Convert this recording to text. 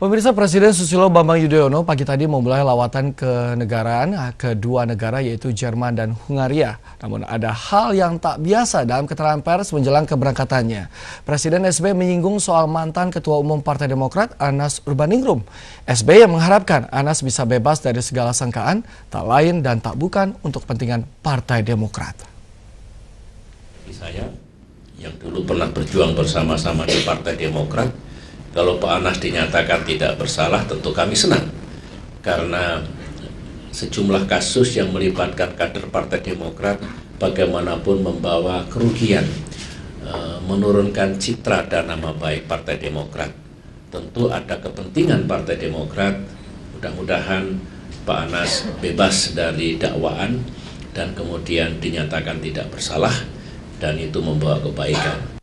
Pemirsa Presiden Susilo Bambang Yudhoyono pagi tadi memulai lawatan ke negaraan ah, kedua negara yaitu Jerman dan Hungaria. Namun ada hal yang tak biasa dalam keterangan pers menjelang keberangkatannya. Presiden SB menyinggung soal mantan Ketua Umum Partai Demokrat Anas Urbaningrum. SB yang mengharapkan Anas bisa bebas dari segala sangkaan, tak lain dan tak bukan untuk kepentingan Partai Demokrat. Saya yang dulu pernah berjuang bersama-sama di Partai Demokrat kalau Pak Anas dinyatakan tidak bersalah tentu kami senang karena sejumlah kasus yang melibatkan kader Partai Demokrat bagaimanapun membawa kerugian e, menurunkan citra dan nama baik Partai Demokrat. Tentu ada kepentingan Partai Demokrat. Mudah-mudahan Pak Anas bebas dari dakwaan dan kemudian dinyatakan tidak bersalah dan itu membawa kebaikan.